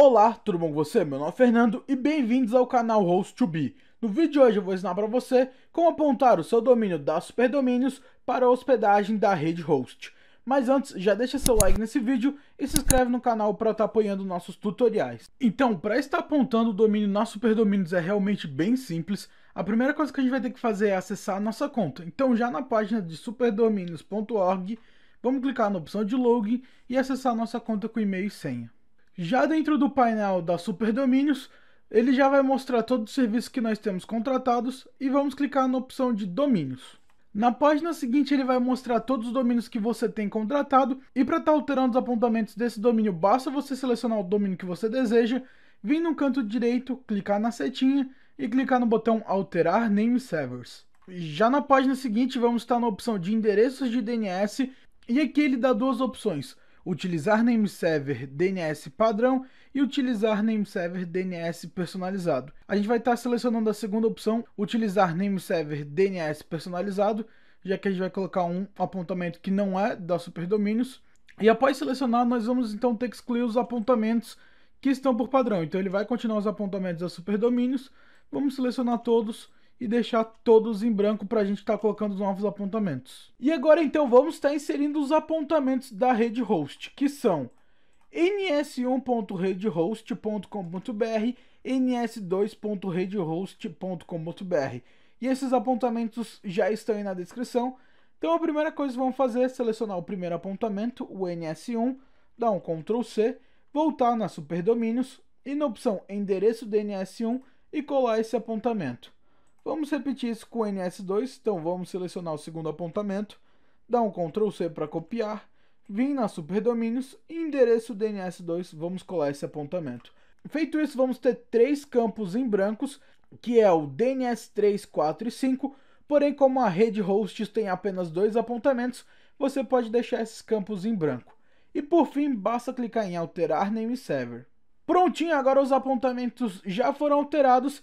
Olá, tudo bom com você? Meu nome é Fernando e bem-vindos ao canal Host2Be. No vídeo de hoje eu vou ensinar para você como apontar o seu domínio da Superdomínios para a hospedagem da rede host. Mas antes, já deixa seu like nesse vídeo e se inscreve no canal para estar tá apoiando nossos tutoriais. Então, para estar apontando o domínio na Superdomínios é realmente bem simples. A primeira coisa que a gente vai ter que fazer é acessar a nossa conta. Então, já na página de superdomínios.org, vamos clicar na opção de login e acessar a nossa conta com e-mail e senha. Já dentro do painel da Super Domínios, ele já vai mostrar todos os serviços que nós temos contratados e vamos clicar na opção de domínios. Na página seguinte ele vai mostrar todos os domínios que você tem contratado e para estar tá alterando os apontamentos desse domínio basta você selecionar o domínio que você deseja, vir no canto direito, clicar na setinha e clicar no botão alterar name servers. Já na página seguinte vamos estar tá na opção de endereços de DNS e aqui ele dá duas opções utilizar server DNS padrão e utilizar server DNS personalizado. A gente vai estar tá selecionando a segunda opção, utilizar server DNS personalizado, já que a gente vai colocar um apontamento que não é da Superdomínios. E após selecionar, nós vamos então ter que excluir os apontamentos que estão por padrão. Então ele vai continuar os apontamentos da Superdomínios. Vamos selecionar todos e deixar todos em branco para a gente estar tá colocando os novos apontamentos. E agora então vamos estar tá inserindo os apontamentos da rede host, que são ns1.redhost.com.br, ns2.redhost.com.br. E esses apontamentos já estão aí na descrição. Então a primeira coisa que vamos fazer é selecionar o primeiro apontamento, o ns1, dar um Ctrl C, voltar na Superdomínios e na opção Endereço DNS1 e colar esse apontamento. Vamos repetir isso com o NS2, então vamos selecionar o segundo apontamento, dar um Ctrl C para copiar, vir na Superdomínios e endereço DNS2, vamos colar esse apontamento. Feito isso, vamos ter três campos em brancos, que é o DNS3, 4 e 5, porém como a rede hosts tem apenas dois apontamentos, você pode deixar esses campos em branco. E por fim, basta clicar em alterar name server. Prontinho, agora os apontamentos já foram alterados